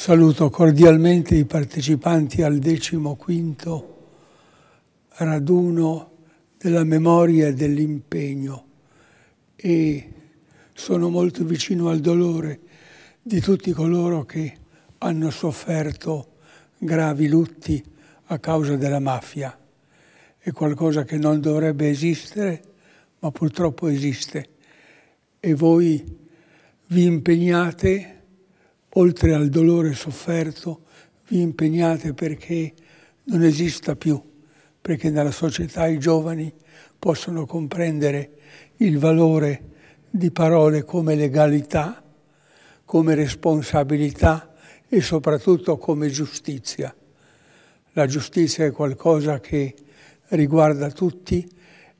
Saluto cordialmente i partecipanti al XV raduno della memoria e dell'impegno e sono molto vicino al dolore di tutti coloro che hanno sofferto gravi lutti a causa della mafia. È qualcosa che non dovrebbe esistere, ma purtroppo esiste. E voi vi impegnate oltre al dolore sofferto, vi impegnate perché non esista più, perché nella società i giovani possono comprendere il valore di parole come legalità, come responsabilità e soprattutto come giustizia. La giustizia è qualcosa che riguarda tutti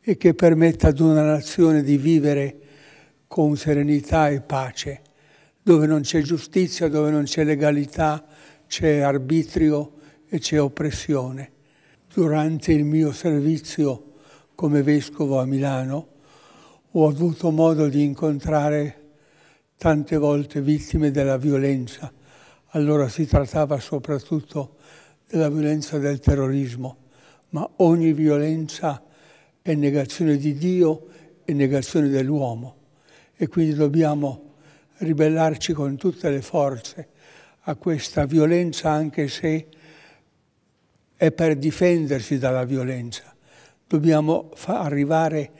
e che permette ad una nazione di vivere con serenità e pace dove non c'è giustizia, dove non c'è legalità, c'è arbitrio e c'è oppressione. Durante il mio servizio come vescovo a Milano ho avuto modo di incontrare tante volte vittime della violenza. Allora si trattava soprattutto della violenza del terrorismo, ma ogni violenza è negazione di Dio e negazione dell'uomo e quindi dobbiamo ribellarci con tutte le forze a questa violenza anche se è per difendersi dalla violenza. Dobbiamo arrivare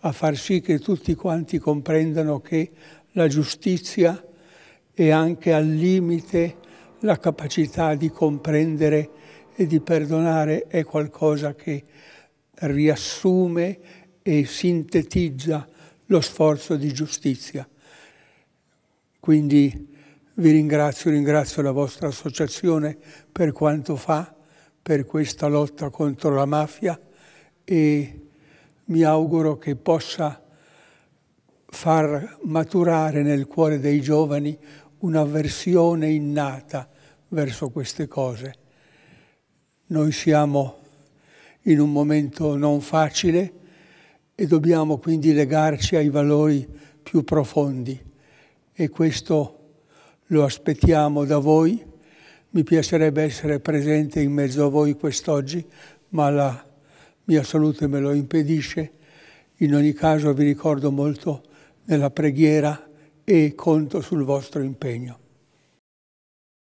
a far sì che tutti quanti comprendano che la giustizia è anche al limite la capacità di comprendere e di perdonare è qualcosa che riassume e sintetizza lo sforzo di giustizia. Quindi vi ringrazio, ringrazio la vostra associazione per quanto fa, per questa lotta contro la mafia e mi auguro che possa far maturare nel cuore dei giovani un'avversione innata verso queste cose. Noi siamo in un momento non facile e dobbiamo quindi legarci ai valori più profondi e questo lo aspettiamo da voi. Mi piacerebbe essere presente in mezzo a voi quest'oggi, ma la mia salute me lo impedisce. In ogni caso vi ricordo molto nella preghiera e conto sul vostro impegno.